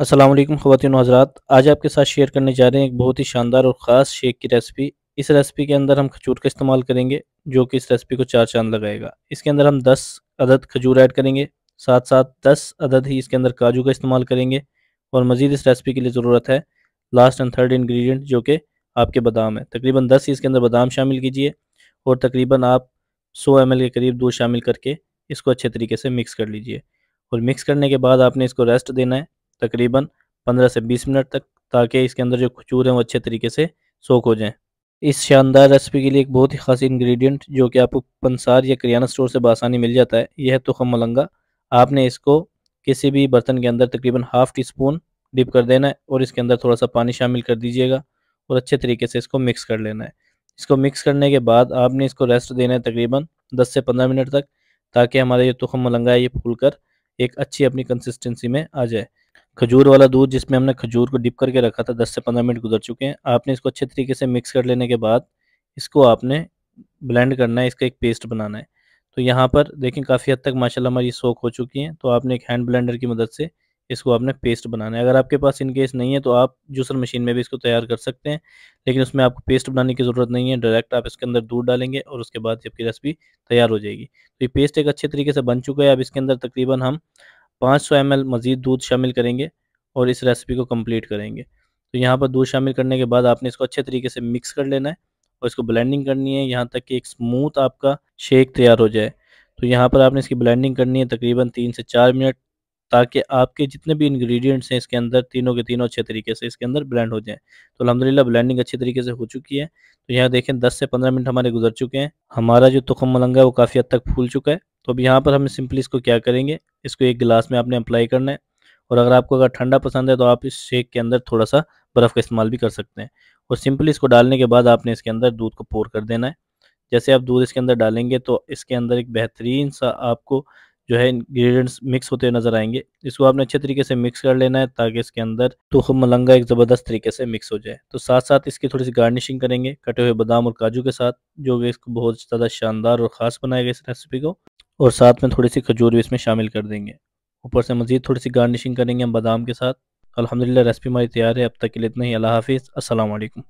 असलम ख़वान हजरात आज आपके साथ शेयर करने जा रहे हैं एक बहुत ही शानदार और ख़ास शेक की रेसिपी इस रेसिपी के अंदर हम खजूर का इस्तेमाल करेंगे जो कि इस रेसिपी को चार चांद लगाएगा इसके अंदर हम 10 अदद खजूर ऐड करेंगे साथ साथ 10 अदद ही इसके अंदर काजू का इस्तेमाल करेंगे और मज़ीद इस रेसिपी के लिए ज़रूरत है लास्ट एंड थर्ड इन्ग्रीडियंट जो कि आपके बादाम है तकरीबन दस ही इसके अंदर बादाम शामिल कीजिए और तकरीबन आप सौ एम के करीब दूध शामिल करके इसको अच्छे तरीके से मिक्स कर लीजिए और मिक्स करने के बाद आपने इसको रेस्ट देना है तकरीबन 15 से 20 मिनट तक ताकि इसके अंदर जो खचूर हैं वो अच्छे तरीके से सोख हो जाएं इस शानदार रेसिपी के लिए एक बहुत ही खास इंग्रेडिएंट जो कि आपको पंसार या करियाना स्टोर से बसानी मिल जाता है यह है तुखम मलंगा आपने इसको किसी भी बर्तन के अंदर तकरीबन हाफ टी स्पून डिप कर देना है और इसके अंदर थोड़ा सा पानी शामिल कर दीजिएगा और अच्छे तरीके से इसको मिक्स कर लेना है इसको मिक्स करने के बाद आपने इसको रेस्ट देना है तकरीबन दस से पंद्रह मिनट तक ताकि हमारा ये तुखम मलंगा है ये फूल कर एक अच्छी अपनी कंसिस्टेंसी में आ जाए खजूर वाला दूध जिसमें हमने खजूर को डिप करके रखा था दस से पंद्रह मिनट गुजर चुके हैं आपने इसको अच्छे तरीके से मिक्स कर लेने के बाद इसको आपने ब्लेंड करना है इसका एक पेस्ट बनाना है तो यहाँ पर देखें काफ़ी हद तक माशाल्लाह हमारी सोख हो चुकी हैं तो आपने एक हैंड ब्लेंडर की मदद से इसको आपने पेस्ट बनाना है अगर आपके पास इन केस नहीं है तो आप जूसर मशीन में भी इसको तैयार कर सकते हैं लेकिन उसमें आपको पेस्ट बनाने की ज़रूरत नहीं है डायरेक्ट आप इसके अंदर दूध डालेंगे और उसके बाद आपकी रेसिपी तैयार हो जाएगी तो ये पेस्ट एक अच्छे तरीके से बन चुका है अब इसके अंदर तकरीबन हम पाँच सौ एम मज़ीद दूध शामिल करेंगे और इस रेसिपी को कम्प्लीट करेंगे तो यहाँ पर दूध शामिल करने के बाद आपने इसको अच्छे तरीके से मिक्स कर लेना है और इसको ब्लेंडिंग करनी है यहाँ तक कि एक स्मूथ आपका शेक तैयार हो जाए तो यहाँ पर आपने इसकी ब्लेंडिंग करनी है तकरीबन तीन से चार मिनट ताकि आपके जितने भी इंग्रेडिएंट्स हैं इसके अंदर तीनों के तीनों अच्छे तरीके से इसके अंदर ब्लेंड हो जाएं तो अलहमदिल्ला ब्लेंडिंग अच्छे तरीके से हो चुकी है तो यहाँ देखें दस से पंद्रह मिनट हमारे गुजर चुके हैं हमारा जो तुखम मलंगा है वो काफ़ी हद तक फूल चुका है तो अब यहाँ पर हम सिंपली इसको क्या करेंगे इसको एक गिलास में आपने अप्लाई करना है और अगर आपको अगर ठंडा पसंद है तो आप इस शेक के अंदर थोड़ा सा बर्फ़ का इस्तेमाल भी कर सकते हैं और सिंपली इसको डालने के बाद आपने इसके अंदर दूध को पोर कर देना है जैसे आप दूध इसके अंदर डालेंगे तो इसके अंदर एक बेहतरीन सा आपको जो है इंग्रेडिएंट्स मिक्स होते हुए नज़र आएंगे इसको आपने अच्छे तरीके से मिक्स कर लेना है ताकि इसके अंदर तुख मलंगा एक ज़बरदस्त तरीके से मिक्स हो जाए तो साथ साथ इसकी थोड़ी सी गार्निशिंग करेंगे कटे हुए बादाम और काजू के साथ जो कि इसको बहुत ज़्यादा शानदार और ख़ास बनाएगा इस रेसिपी को और साथ में थोड़ी सी खजूर भी इसमें शामिल कर देंगे ऊपर से मज़ीद थोड़ी सी गार्निशिंग करेंगे हम बादाम के साथ अलहमदिल्ला रेसिपी हमारी तैयार है अब तक के लिए इतना ही अल्लाह हाफिज़ असलकम